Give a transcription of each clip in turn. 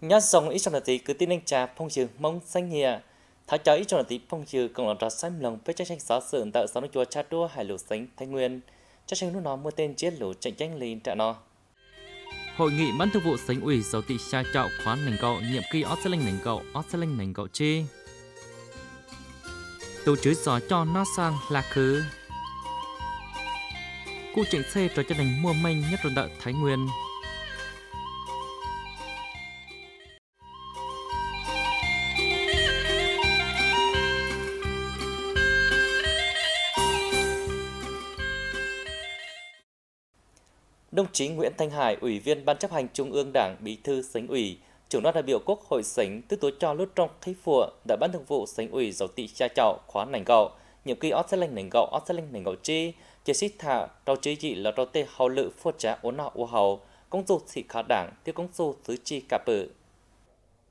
nhớ dòng ít trong tí cứ tin anh trà phong trừ mong xanh nhìa thả cho ít trong tí phong trừ còn là trà xanh lòng với chắc tranh xóa sự tạo sáu nước chùa cha đua hải lũ sánh thái nguyên chắc tranh lúc nó mua tên chết lũ chạy tranh lên trả nó hội nghị ban thường vụ sánh ủy dầu thị xa trọ khoán nành cậu nhiệm kỳ ót sẽ lành nành cậu ót sẽ nành cậu chi tổ chức gió cho nó sang lạc khứ cụ chạy xe trò cho nành mua manh nhất rừng đợi thái nguyên Đồng chí Nguyễn Thanh Hải, Ủy viên Ban chấp hành Trung ương Đảng, Bí thư Sánh ủy, trưởng đoàn đại biểu Quốc hội Sánh tức tối cho lúc trong khi phụ đã ban thường vụ Sánh ủy dầu tị cha chảo khóa nành gạo, nhiệm kỳ ót lành nành gạo ót lành nành gạo chi, chỉ xích thả rau chế dị là rau tê hậu lự phua trá ố nọ ô hậu, công dù thị khá đảng tiêu công dù tứ chi cả bự.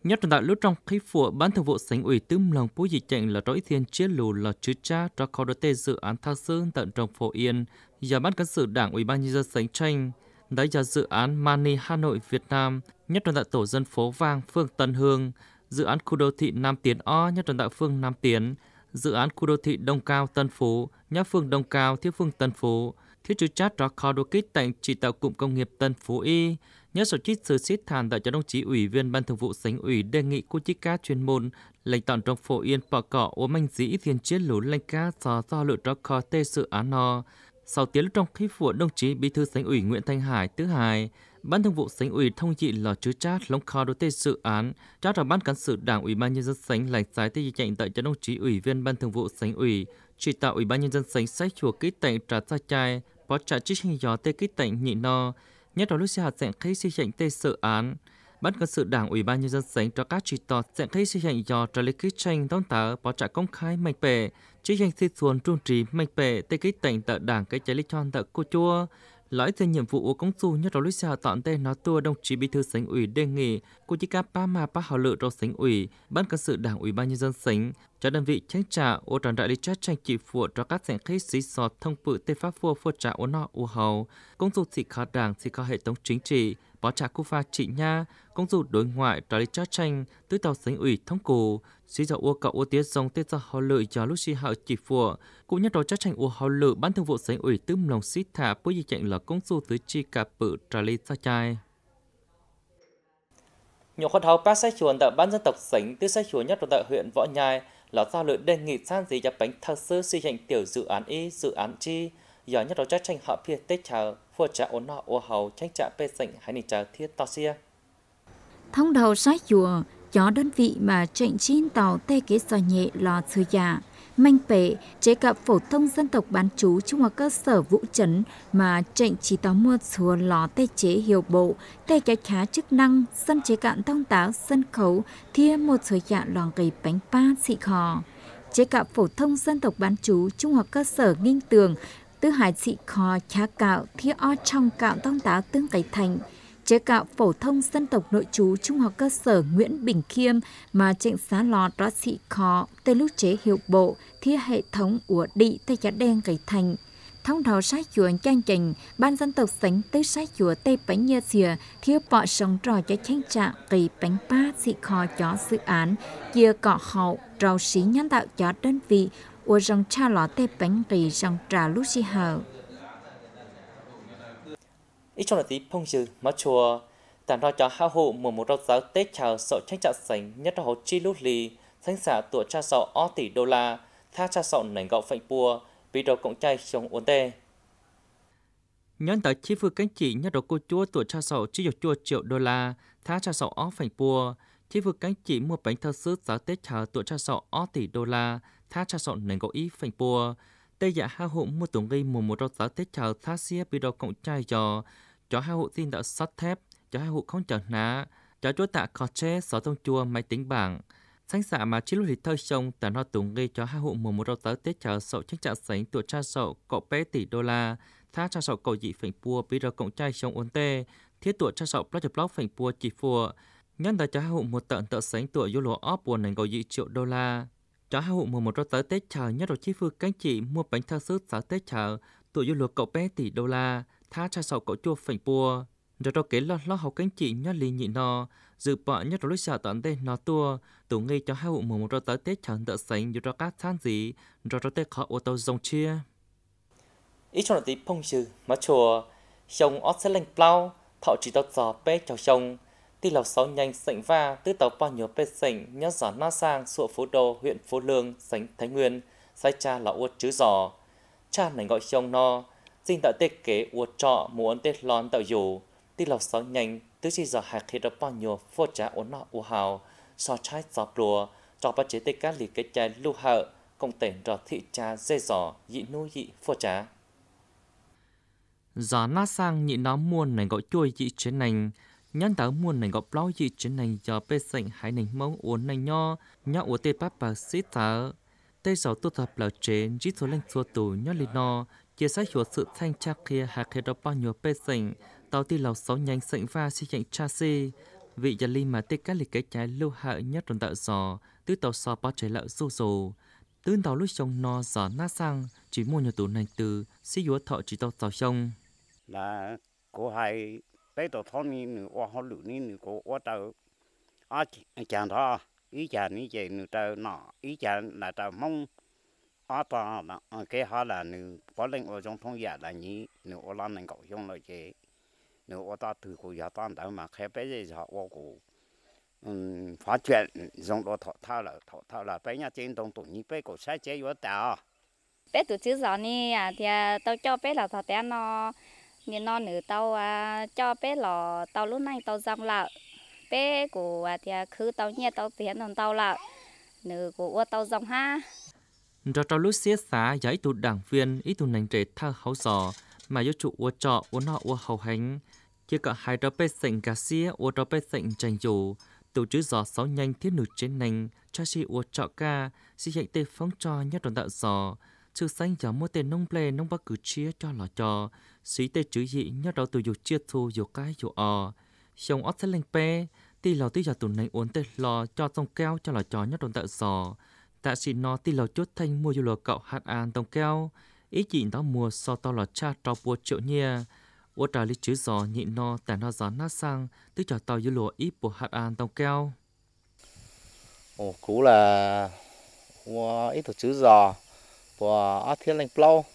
Nhất đại lúc trong khi phụ ban thường vụ Sánh ủy tüm lòng bố dị chạy là rỗi thiên chia lù là chứa cha cho khó đỡ tê dự án thao sư tận trong phổ yên Nhà ban cán sự Đảng Ủy ban nhân dân Sánh Tranh đã ra dự án Mani Hà Nội Việt Nam nhất đoàn tại tổ dân phố Vang phương Tân Hương, dự án khu đô thị Nam Tiến O nhất đoàn tại phương Nam Tiến, dự án khu đô thị Đông Cao Tân Phú nhất phương Đông Cao thiết phương Tân Phú, thiết chú chát ra kho đô kích tại chỉ tạo cụm công nghiệp Tân Phú Y, nhất sở chít sự xít thàn tại cho đồng chí ủy viên ban thường vụ sánh ủy đề nghị cô chí ca chuyên môn lãnh tọn trong phổ yên bỏ cỏ ô manh dĩ thiên chiến lũ lãnh ca do do lựa ra kho tê sự án o sau tiếng trong khi phủ đồng chí Bí thư Sánh ủy Nguyễn Thanh Hải thứ hai, Ban Thường vụ Sánh ủy thông dị lò chứa chát long kho đối tê dự án, chát là Ban cán sự Đảng Ủy ban nhân dân Sánh lành giải tê chạy tại cho đồng chí Ủy viên Ban Thường vụ Sánh ủy, chỉ tạo Ủy ban nhân dân Sánh sách chùa ký tạnh trả ra chai, bó trả chích hình gió tê ký tạnh nhị no, nhất là lúc xe hạt dạng khi xây chạy tê dự án. Bất cứ sự đảng Ủy ban nhân dân sánh cho các chỉ tỏ sẽ thấy sự hành do trả lấy kích tranh thông tớ bỏ trả công khai mạnh bệ, chỉ hành thi thuần trung trí mạnh bệ tê kích tỉnh tờ đảng cái cháy lý tròn tờ cô chua. Lõi theo nhiệm vụ của công su nhất đó lúc xào tọn tên nó tua đồng chí bí thư sánh ủy đề nghị cô chỉ ca ba mà ba hào lựa cho sánh ủy ban cán sự đảng ủy ban nhân dân sánh cho đơn vị tránh trả ô tròn đại lý chất tranh chỉ phụ cho các sảnh khí xí sọt thông bự tê pháp vua phụ trả ô nọ ô hầu công dụng thị khó đảng thị khó hệ thống chính trị bỏ trả khu pha trị nha công dù đối ngoại trả lý cho tranh tư tàu sánh ủy thông cụ sĩ dạo ua cậu ua tiết dòng tiết dạo hào lợi cho lúc sĩ hạo chỉ phùa cũng nhất đó cho tranh ua hào lợi ban thường vụ sánh ủy tưm lòng sĩ thả bố dị chạy là công dù tứ chi cả bự trả lý cho chai nhiều khó tháo bác sách chuồn tại ban dân tộc sánh tư sách chuồn nhất tại huyện võ nhai là do lợi đề nghị san gì cho bánh thật sự xây dựng tiểu dự án y dự án chi do nhất đó cho tranh họ phía tết chào phùa trả ổn nọ ua hầu tranh trả bê sảnh hay nỉ trả thiết to xia thông đầu sai chùa cho đơn vị mà trịnh chín tàu tê kế sò nhẹ lò sư giả manh pệ chế cập phổ thông dân tộc bán chú trung học cơ sở vũ trấn mà trịnh chỉ tàu mua chùa lò tê chế hiệu bộ tê cái khá chức năng dân chế cạn thông táo sân khấu thia một số dạ lò gầy bánh pa xị khò chế cập phổ thông dân tộc bán chú trung học cơ sở nghinh tường tư hải xị khò khá cạo thia o trong cạo thông táo tương cải thành chế cạo phổ thông dân tộc nội trú trung học cơ sở Nguyễn Bình Khiêm mà trịnh xá Lọt đó sĩ khó, tê lúc chế hiệu bộ, thia hệ thống của đi tây giá đen gầy thành. Thông thảo sát chùa chanh chành ban dân tộc sánh tới sát chùa tây bánh nhơ xìa, thia bỏ sống trò cho chanh trạng kỳ bánh ba sĩ khó cho dự án, chia cọ hậu, rau sĩ nhân tạo cho đơn vị, của dòng cha lọ tê bánh kỳ dòng trà lúc si hậu ít trong là tí phong dư mà chùa tàn đo cho hao hộ mùa một rau giáo tết chào sọ tranh chặt sánh nhất là hồ chi lút lì thánh xả tụa cha sọ o tỷ đô la tha cha sọ nảnh gạo phạnh bùa vì đồ cộng trai trong uốn tê nhân tới chi phương cánh chỉ nhất là cô chúa tụa cha sọ chi dục chua triệu đô la tha cha sọ o phạnh bùa chi phương cánh chỉ mua bánh thơ sứ giáo tết chào tụa cha sọ o tỷ đô la tha cha sọ nảnh gạo ý phạnh bùa tây dạ ha hộ mua tổng gây mùa một rau giáo tết chào tha xia vì đồ cộng trai giò cho hai hộ tin đã sắt thép, cho hai hộ không chở ná, cho chúa tạ khó chế gió tông chua máy tính bảng. Sánh xạ mà chỉ lúc thì thơi sông tàn hoa tùng gây cho hai hộ mùa một đầu tớ tết chờ sậu chắc chạ sánh tuổi cha sậu cậu bé tỷ đô la, tha cha sậu cầu dị phảnh pua bí rơ cộng trai sông ôn tê, thiết tuổi cha sậu blog chập blog phảnh pua chỉ phùa. Nhân đã cho hai hộ một tận tợ sánh tuổi vô lúa óp buồn nền cầu dị triệu đô la. Cho hai hộ mùa một đầu tớ tết chờ nhất đầu chi phương cánh chị mua bánh thơ sứt sáu tết chờ tuổi vô lúa cậu bé tỷ đô la tha cha sầu cậu chua phành pua rồi đó kế lo lo học cánh chị nhớ lì nhị nọ dự bọ nhớ rồi lúc xả tận đây nó tua tủ ngay cho hai vụ mùa một tới tết chẳng đỡ sánh rồi cho các than gì rồi đó tết khó ô tô dòng chia ít cho là tí phong sư mà chùa sông ót sẽ lành plau thọ chỉ tao giò bé cho sông tí lầu sáu nhanh sảnh va tứ tàu bao nhiều bé sảnh nhớ giỏ na sang sụa phố đô huyện phố lương sánh thái nguyên sai cha là uất chứ giò cha này gọi sông no xin tạo thiết kế ua trọ muốn tết lón tạo dù tí lọc sáu nhanh tức chỉ giờ hạt khi đó bao nhiêu phô trả ổn nọ ua hào so trái gió lùa cho bắt chế tê cá lì cái chai lưu hợ công tể rò thị trà dê giỏ dị nu dị phô trá gió na sang nhị nó muôn này gọi chui dị chiến nành nhân tớ muôn này gọi bao dị chiến nành giờ bê sảnh hai nành mông uốn nành nho nhọ uốn tê bắp bà xí tớ tê gió tu thập là chế dị số lệnh xua tù nhọ lì nò chia sách hiểu sự thanh tra kia hạ kia đó bao nhiêu bê sỉnh, tàu ti lầu sáu nhanh sỉnh và xây chạy cha si. Vị gia linh mà tiết các lịch kế trái lưu hạ nhất rộn tạo giò, tứ tàu so bao trái lợ dù dù. Tứ tàu lúc trong no giò na sang, chỉ mua nhiều tủ nành từ, si yếu thọ chỉ tàu tàu sông. Là cô hai bé tàu thon ni nữ oa hoa lũ ni nữ cô oa tàu. À chàng đó, ý chàng ý chàng nữ tàu nọ, ý chàng là tàu mong à ta mà cái hà là nữ có lệnh ở trong thông giả là nhí nữ ở lan nền cậu xong rồi chế nữ ở ta từ cổ giả tan đó mà khai bé gì họ ở cổ um phát triển giống đó thọ thao là thọ thao là bây nhà trên đồng tụ nhí bây cổ sai chế yếu tao bé tụi chứ giờ nè thì tao cho bé là thọ té nó như nó nữ tao cho bé là tao lúc này tao dăm là bé của thì cứ tao nhẹ tao tiền tao là nữ của tao dòng ha Rõ trò lúc xế xá giải tụ đảng viên ý tụ nành trẻ thơ hấu giò mà yếu trụ ua trọ ua nọ ua hầu hành. Chỉ có hai trò bê sệnh gà xía ua trò bê sệnh chành dù. Tụ chữ giò sáu nhanh thiết nụ trên nành cho xì ua trọ ca xì dạy tê phóng trò nhất đoàn tạo giò. Sự xanh gió mua tê nông plê nông bác cử chia cho lò trò. Xí tê chữ dị nhất đó tụ dù chia thu dù cái dù ò. Xong ót xe lênh bê tì lò tì giả tụ nành uốn tê lò cho sông keo cho lò trò nhất đoàn tạo giò ta xin nó tí lò chốt thanh mua dù lò cậu hạt an tông keo ý chỉ nó mua so to lò cha trò bùa triệu nhia ô trà lý chứ giò nhịn nó tả nó gió nát sang tức cho tàu dù lò ít bùa hạt an tông keo ồ cũ là mua ít tổ chứ giò bùa ở thiên lành plau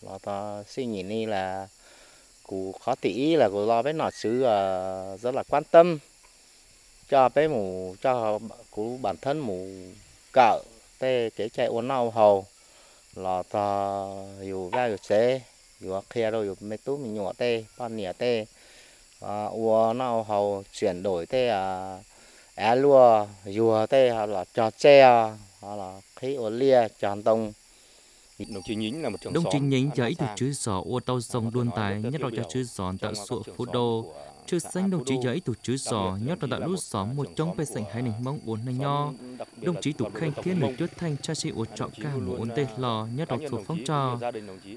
là ta xin nhìn đi là cụ khó tỷ là cụ lo với nọ chứ ờ, rất là quan tâm cho bé mù cho cụ bản thân mù cạo cái cái chạy uốn nào hầu là ta dù ra dù xế dù kia đâu dù mấy tú mình nhỏ tê ban nỉa tê à, uốn nào hầu chuyển đổi tê à á lúa dù tê hoặc là trò hoặc là khí uốn lia tròn tông Đông chí nhính là một trong Đồng chí nhính giấy từ chữ giỏ ô tàu sông đuôn tài nhất là cho chữ giòn tạo sụa phú đô Chứ xanh đồng chí giấy tụ chữ giỏ nhót là đạo lúc gió một trong bề sảnh hai nền mong uốn là nho. Đồng chí tụ khanh thiên một chút thanh cha sĩ uốn trọng ca một uốn tê lò nhót đọc thuộc phong trò.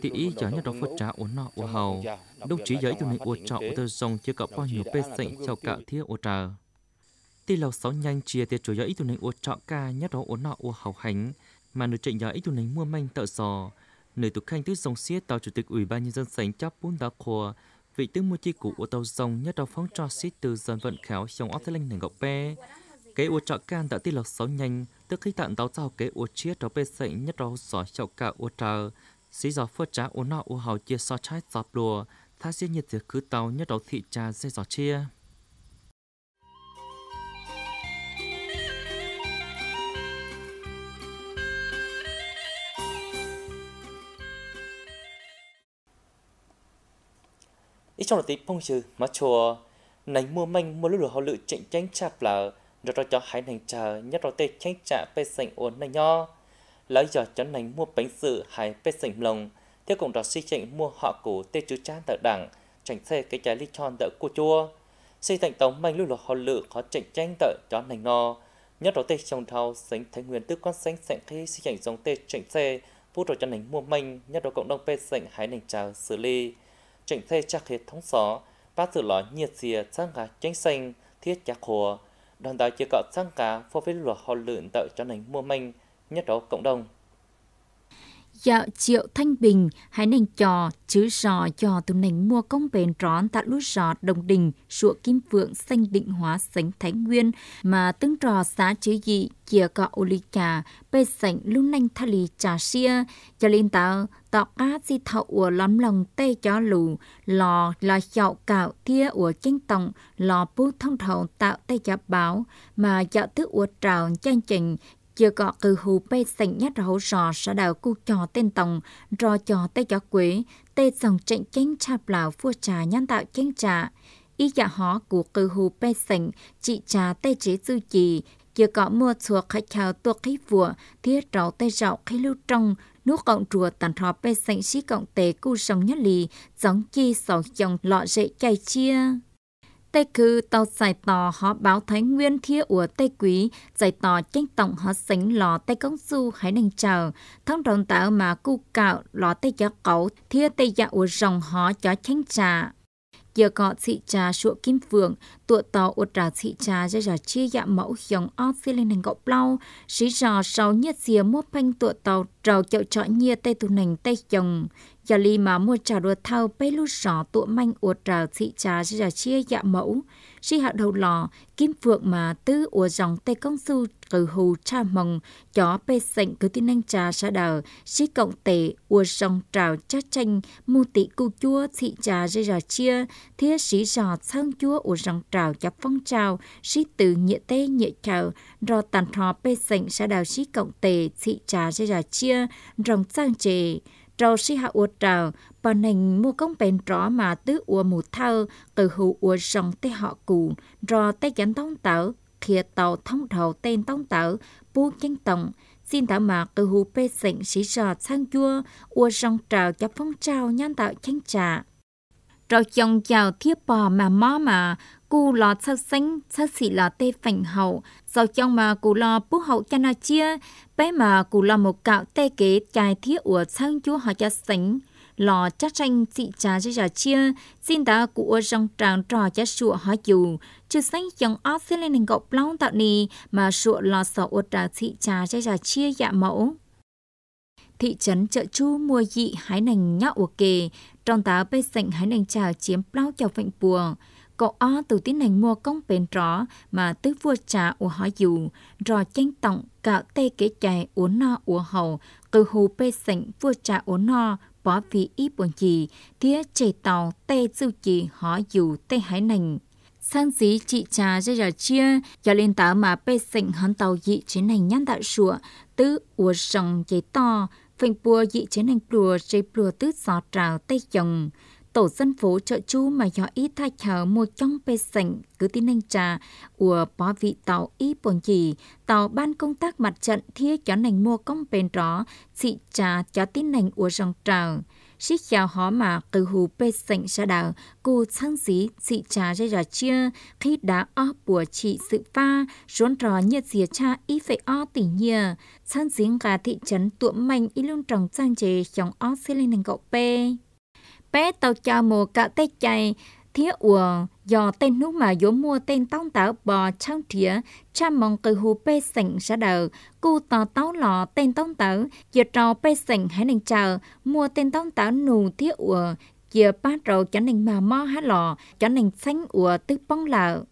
Thì ý gió nhót đọc phật trá uốn nọ uốn hầu. Đồng chí giấy tụ nền uốn trọng tờ dòng chia cậu bao nhiêu bề sảnh chào cả thiết uốn trà. Tì lầu sáu nhanh chia tiệt chủ giấy tụ nền uốn trọng ca nhót đó uốn nọ uốn hầu hành. Mà nữ trịnh giấy tụ nền mua manh tợ giò. Nơi tụ khanh tứ dòng xiết tàu chủ tịch ủy ban nhân dân sảnh chắp bún đá khùa vị tướng mua chi cũ của tàu dòng nhất đầu phóng cho xít từ dân vận khéo trong thái linh nền gọc pe kế ô trọ can đã tiết lọc sáu nhanh tức khi tặng tàu tàu kế ô chia đó bê sậy nhất đầu gió chậu cả ô trờ xí gió phơ trá ô nọ ô hào chia so trái giọt lùa tha xiết nhiệt giữa cứ tàu nhất đầu thị trà dây gió chia ít trong là tí phong trừ mà chùa nành mua manh mua lúc lửa họ lự chỉnh tránh chạp là rồi đó cho hai nành chờ nhất đó tê tránh chạp bê sành ổn nành nho lấy giờ cho nành mua bánh sự hai bê sành lồng theo cùng đó xây chỉnh mua họ cổ tê chú chan tại đảng chỉnh xe cái trái ly tròn tại của chua xây thành tống manh lúc lửa họ lự có chỉnh tránh tại cho nành nho nhất đó tê trong thao sánh thái nguyên tức con sánh sành khi xây chỉnh giống tê chỉnh xe phút rồi cho nành mua manh nhất đó cộng đồng bê sành hai nành chờ xử lý chỉnh thay chắc hết thống xó, bác sử lọ nhiệt xìa sang cả chánh xanh, thiết chắc hồ, đoàn tàu chưa có sang cả phô phí luật họ lượn tợ cho nành mua manh, nhất đó cộng đồng giờ dạ, triệu thanh bình hãy nành trò chứ rò cho từ nành mua công bền trón tại lúa rò đồng đình sụa kim phượng xanh định hóa sánh thái nguyên mà tương trò xá chứ gì chia cọ ô lì cà bê sảnh lưu nành tha lì trà xia cho lên tàu tọ cá di thọ ủa lắm lòng tê cho lù lò là chậu cạo thia ủa chanh tòng lò bú thông thầu tạo tê cho báo mà dạo tứ ủa trào chanh chỉnh chưa có cử hù bê sảnh nhất rõ rõ sở đạo cu trò tên tổng, rò trò tê cho quỷ, tê dòng trận chánh chạp lão vua trà nhân tạo chánh trà. Ý dạ họ của cử hù bê sảnh, trị trà tê chế dư trì chưa có mua chùa khách chào tua khí vua, thiết rõ tê rào khí lưu trong, nước cộng rùa tàn thọ bê sảnh sĩ cộng tê cu sông nhất lì, giống chi sầu dòng lọ rễ chay chia tê cư tàu giải tò họ báo thái nguyên thia ủa tê quý giải tò tranh tổng họ sánh lò tê công su hãy nành chờ thông đồng tạo mà cu cạo lò tê giá cấu thia tê giá ủa rồng họ cho tranh trà giờ có thị trà sủa kim phượng tụa tàu ụt trà thị trà ra giờ chia dạ mẫu dòng ót xí lên nành gọc lau sĩ rò sau nhất dìa mua phanh tụa tàu trầu chậu trọ nhia tay tù nành tay chồng, giờ ly mà mua trà đùa thao bê lu sọ tụa manh ụt trà thị trà ra giờ chia dạ mẫu si hạ đầu lò kim phượng mà tư ủa dòng tây công su cử hù cha mồng chó pê sệnh cứ tin anh trà sa đờ si cộng tệ ủa dòng trào cha tranh mu tị cu chua thị trà dây rà chia thiết sĩ giò sang chúa ủa dòng trào chập phong trào si từ nhựa tê nhựa trào rò tàn thò pê sệnh sa đào si cộng tệ thị trà dây rà chia rồng sang trề trâu si hạ ua trào, bà nành mua công bền rõ mà tứ ua mù thơ, từ hữu ua rong tê họ cụ, rò tê gắn tông tàu, khía tàu thông đầu tên tông tàu, bu chân tổng, xin tạo mà từ hữu bê sệnh sĩ rò sang chua, ua rong trào cho phong trào nhan tạo chanh trà rồi chồng chào thiếp bò mà mó mà cú lò sơ xanh sơ xỉ lò tê phành hậu do trong mà cú lò bút hậu cha nó chia bé mà cú lò một cạo tê kế chài thiết của sang chúa họ cha sánh lò chắc tranh chị trà cho trà chia xin đã của trong tràng trò cho sụa họ dù chưa sánh trong ót sẽ lên gọc long tạo nì mà sụa lò sọ ột trà chị trà cho trà chia dạ mẫu thị trấn chợ chu mua dị hái nành nhọ ủa kề trong tá bê sảnh hái nành trà chiếm plau chào phệnh buồng cậu o từ tiến hành mua công bền rõ mà tứ vua trà của họ dù, rò chanh tọng cạo tê kế chạy uốn no của hầu, từ hù bê sảnh vua trà uốn no, bỏ vì ý buồn gì, tía chảy tàu tê dư chỉ họ dù tê hải nành. sang dí chị trà ra giờ chia, cho lên táo mà bê sảnh hắn tàu dị chiến hành nhăn đạo sủa, tứ ua rồng giấy to, phình bùa dị chiến hành bùa dây bùa tứ giọt trào tê chồng tổ dân phố chợ chú mà do ít thay chờ mua trong bê sảnh cứ tin anh trà của bó vị tàu y bồn chỉ tàu ban công tác mặt trận thia cho nành mua công bền rõ chị trà cho tin nành của rong trào sĩ chào họ mà từ hù bê sảnh ra đảo cô sang dí chị trà ra ra chia khi đã o của chị sự pha rốn rò như dìa cha y phải o tỉ nhìa sang dính gà thị trấn tuộm mạnh y luôn trồng trang chế chồng o xe lên nành gậu bê bé tàu cho mùa cả tết chạy thiết ủa do tên nước mà dỗ mua tên tông tảo bò trong thía cha mong cử hù bê sảnh xã đầu cô tò táo lò tên tông tảo giờ trò bê sảnh hãy nên chờ mua tên tông tảo nù thiết ủa giờ ba trầu cho nên mà mo há lò cho nên xanh ủa tức bóng lợ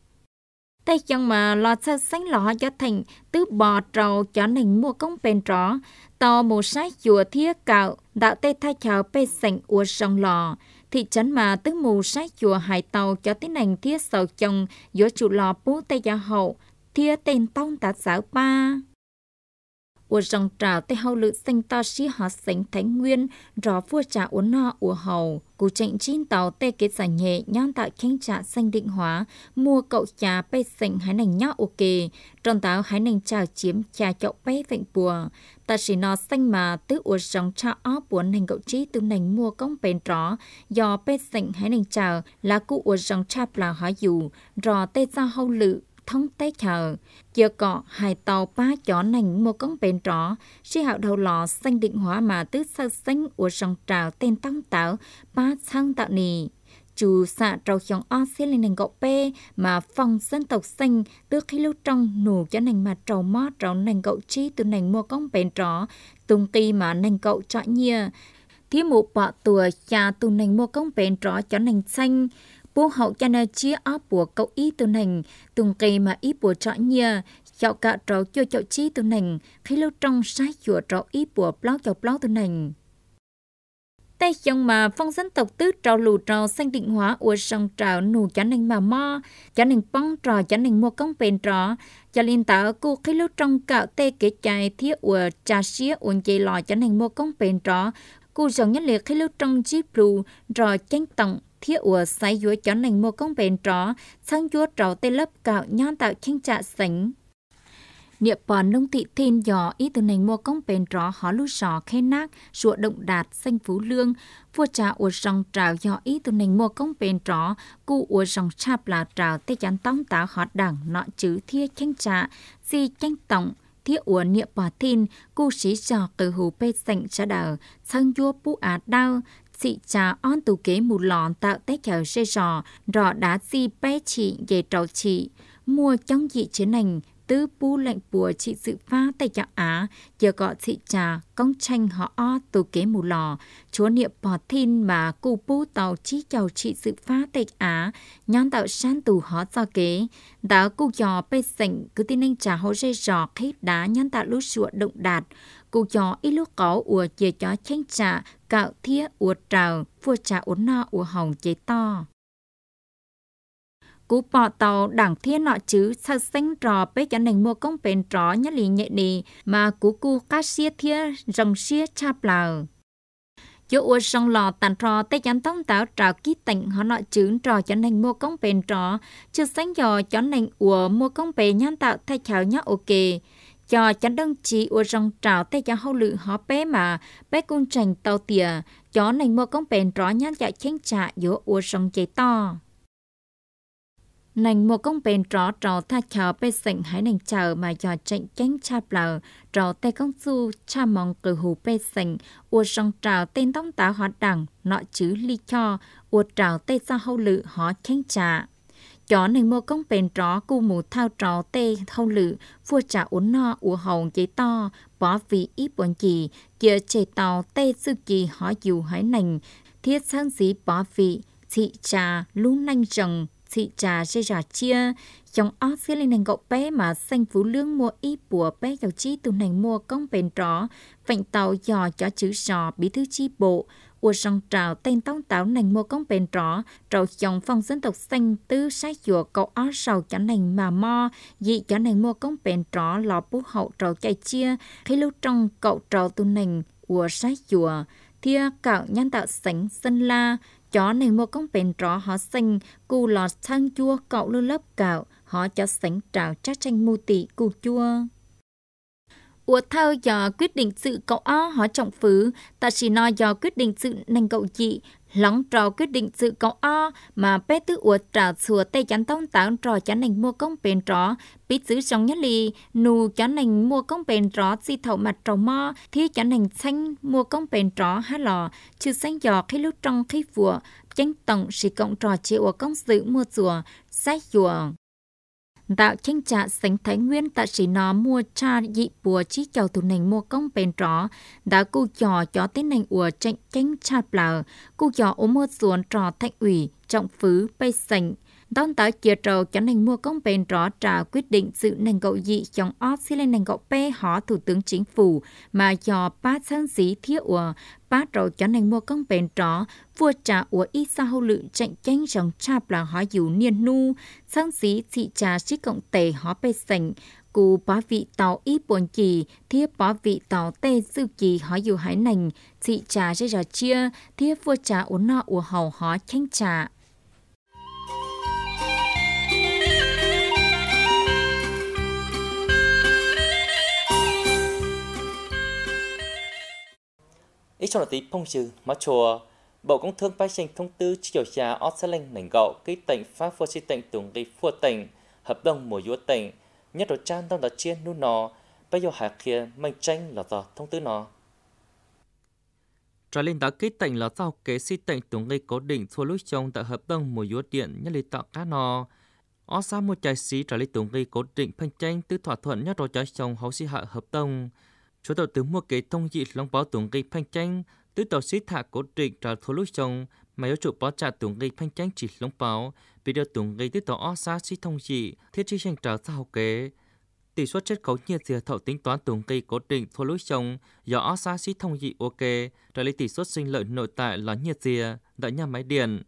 tay chân mà lo xa sánh lọ cho thành tứ bò trầu cho nành mua công bền trỏ to một sai chùa thia cạo đạo tay thay chào bê sành ua sông lò thị trấn mà tứ mù sai chùa hải tàu cho tới nành thia sầu chồng giữa trụ lò bú tay gia hậu thia tên tông tạt giáo ba ua dòng trà tê hau lự xanh ta sĩ hạt sánh thánh nguyên rò vua trà uốn na ua hầu cú trịnh chín tàu tê kế giả nhẹ nhang tạo khánh trà xanh định hóa mua cậu trà bê sành hái nành nhá ok tròn táo hái nành trà chiếm trà chậu bê vệnh bùa ta sĩ nó xanh mà tứ ua dòng trà ó buồn nành cậu trí tư nành mua công bền rõ do bê sành hái nành trà là cụ ua dòng trà là hóa dù rò tê ra hau lự thông tay chờ. Giờ có hai tàu ba chó nành một con bền trỏ, si hạo đầu lò xanh định hóa mà tứ sơ xanh của sông trào tên tăng tạo ba sang tạo nì. chủ xạ trầu chóng o xe lên nành gọ bê mà phòng dân tộc xanh từ khi lưu trong nụ cho nành mà trầu mó trầu nành gậu chi từ nành mua con bền trỏ, tung kỳ mà nành gậu chọn nhìa. Thí mụ bọ tùa cha tù nành mua con bền trỏ cho nành xanh, bố hậu cha nè chia áp bùa câu ý tu nành tung cây mà ý bùa trọ nhia chậu cả trọ cho chậu chi tu nành khi lâu trong sai chùa trọ ý bùa plau chậu plau tu nành tay chồng mà phong dân tộc tứ trò lù trò xanh định hóa ua sông trào nù chả nành mà mo chả nành bong trò chả nành mua công bền trò cho liên tạo cụ khi lúc trong cả tê kế chài thiết ua trà xía uồn chê lò chả nành mua công bền trò cụ giống nhất liệt khi lúc trong chip lù trò chánh tổng thiết ủa sai dúa chón nành mùa công bền tró, sang dúa trào tê lớp cạo nhon tạo chinh trạ sánh. Niệm bọn nông thị thiên dò ý từ nành mua công bền tró hó lưu sò khê nát, sụa động đạt xanh phú lương, vua trà ủa sòng trào dò ý từ nành mua công bền tró, cụ ủa sòng chạp là trào tê chán tông táo hót đẳng nọ chữ thiê chanh trạ, di chanh tổng, thiết ủa niệm bà thiên, cô sĩ trò cử hữu bê sảnh trả đào, sang vua bú á đau, chị cha on tù kế mù lọn tạo tế kéo xe rò, rò đá gì bé chị về trò chị. Mua trong dị chế nành, tư bu lệnh bùa chị sự pha tay chạo á giờ gọ chị trà công tranh họ o tù kế mù lò chúa niệm bỏ thiên mà cụ bu tàu chi chào chị sự pha tay á nhon tạo sáng tù họ do kế đã cụ giò bê sảnh cứ tin anh trà hô dây giò khí đá nhon tạo lũ sụa động đạt cụ giò ít lúc có ùa về chó tranh trà cạo thia ùa trào vua trà uống no ùa hồng chế to cú bỏ tàu đảng thiên nọ chứ sa xanh trò bế cho nành mua công bền trò nhất lì nhẹ đi mà cú cu cá xia thiên rồng xia cha lào chỗ ô sông lò tàn trò tay chắn tông táo trào ký tỉnh họ nọ chữ trò cho nành mua công bền trò chưa sáng giờ cho nành ủa mua công bề nhan tạo thay chào nhá ok cho chắn đơn chỉ ô rong trào tay cho hậu lự họ bé mà bé cung trành tàu tỉa cho nành mua công bền trò nhan chạy chênh trả giữa ô sông chạy to nành một công bền tró trò tha chờ bê sệnh hãy nành chờ mà dò chạy cánh cha bờ trò tê công su cha mong cử hù bê sệnh ua song trào tên tông tá hoạt đẳng nọ chứ ly cho ua trào tê ra hâu lự họ cánh trà chó nành một công bền tró cu mù thao trò tê hâu lự vua trà uốn no ua hồng giấy to bỏ vị ít bọn chỉ giờ chạy tàu tê sư kỳ họ dù hãy nành thiết sáng dí bỏ vị thị trà lú nanh rồng thị trà dây rà chia trong ó phía lên nành gậu bé mà xanh phú lương mua y bùa bé giàu chi từ nành mua công bền trỏ vạnh tàu dò cho chữ sò bí thư chi bộ ua sông trào tên tông táo nành mua công bền trỏ trầu chồng phong dân tộc xanh tư sai chùa cậu ó sầu cho nành mà mo dị cho nành mua công bền trỏ lò bú hậu trầu chạy chia khi lưu trong cậu trầu từ nành ua sai chùa thia cạo nhan tạo sánh sân la chó này một con bền rõ họ xanh cù lọt sang chua cậu lưu lớp cạo họ cho sánh trào trát tranh mù tị cù chua Ủa thơ giờ quyết định sự cậu o họ trọng phứ, ta chỉ nói giờ quyết định sự nành cậu chị, lóng trò quyết định sự cậu o mà bé tư uột trả sửa tay chắn tông táo trò chắn nành mua công bền trò bít giữ trong nhất lì nù chắn nành mua công bền trò di thầu mặt trò mo thì chắn nành xanh mua công bền trò há lò chứ xanh giò khi lúc trong khi vua chánh tổng sĩ cộng trò chịu công sự mua chùa sách chùa tạo chính trả sánh thái nguyên tại sĩ nó mua cha dị bùa chi chào tù nành mua công bền tró đã cụ trò cho tên nành ủa tranh tranh cha bờ cụ trò ốm mơ xuống trò thạch ủy trọng phứ bay sành đón tới chia trò cho nên mua công bền rõ trả quyết định sự nành gậu dị trong ót xí lên nành gậu bê họ Thủ tướng Chính phủ mà do ba sáng sĩ thiết ủa ba trò cho nên mua công bền rõ vua trả ủa y sa hậu lự chạy chanh trong chạp là họ dù niên nu sáng sĩ thị trà sĩ cộng tề họ bê sành cụ bá vị tàu ít buồn kỳ thiết bá vị tàu tê dư kỳ họ dù hải nành thị trà sẽ ra chia thiết vua trả uống nọ ủa hầu họ chanh trà Ít trong là tí phong trừ mà chùa Bộ Công Thương phát trình thông tư chiều trà ót xe lênh nảnh gạo ký tỉnh phát vô si tỉnh tưởng đi phua tỉnh hợp đồng mùa dúa tỉnh nhất đồ trang tâm đó chiên nu nó bây giờ hạ kia mình tranh là do thông tư nó Trả lên đã ký tỉnh là do kế si tỉnh tưởng gây cố định thua lúc trong tại hợp đồng mùa dúa điện nhất lý tạo cá nó ó xa một trái sĩ trả lý tưởng gây cố định phân tranh tư thỏa thuận nhất đồ trái trong hấu si hạ hợp đồng số tàu tướng mua kế thông dị long báo tưởng gây phanh tranh tứ tàu sĩ thạ cố trịnh trả thô lúc chồng mà yếu trụ báo trả tưởng gây phanh tranh chỉ long báo vì điều tưởng gây tứ tàu ó xa sĩ thông dị thiết chi tranh trả sao kế tỷ suất chất khấu nhiệt dừa thảo tính toán tưởng gây cố định thô lúc chồng do ó xa sĩ thông dị ok trả lấy tỷ suất sinh lợi nội tại là nhiệt dừa tại nhà máy điện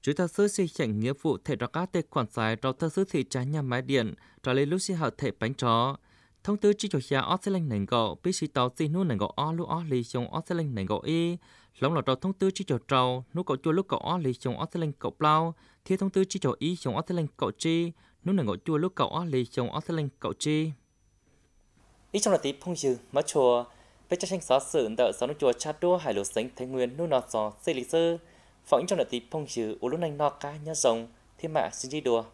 Chủ thật sự xây chạy nghĩa vụ thể ra các tài khoản giải rau thật sự thị trái nhà máy điện trả lấy lúc sinh hợp thể bánh chó thông tư chỉ cho cha ở xe lanh nền gò bị sĩ tàu xin nu nền gò ở lúc ở lì xuống ở xe lanh nền gò y lòng lọt trâu thông tư chỉ cho trâu nu cậu chua lúc cậu ở lì xuống ở xe lanh cậu plau thì thông tư chỉ cho y xuống ở xe lanh cậu chi nu nền gò chua lúc cậu ở lì xuống ở xe lanh cậu chi ít trong là tí phong dư mất chùa bây giờ tranh xóa sự đợi xóa nước chùa cha đua hải lục sánh thái nguyên nu nọ sò xây lịch sư phỏng trong là tí phong dư u lúc nành nọ cá nhá rồng thiên mạ xin đi đùa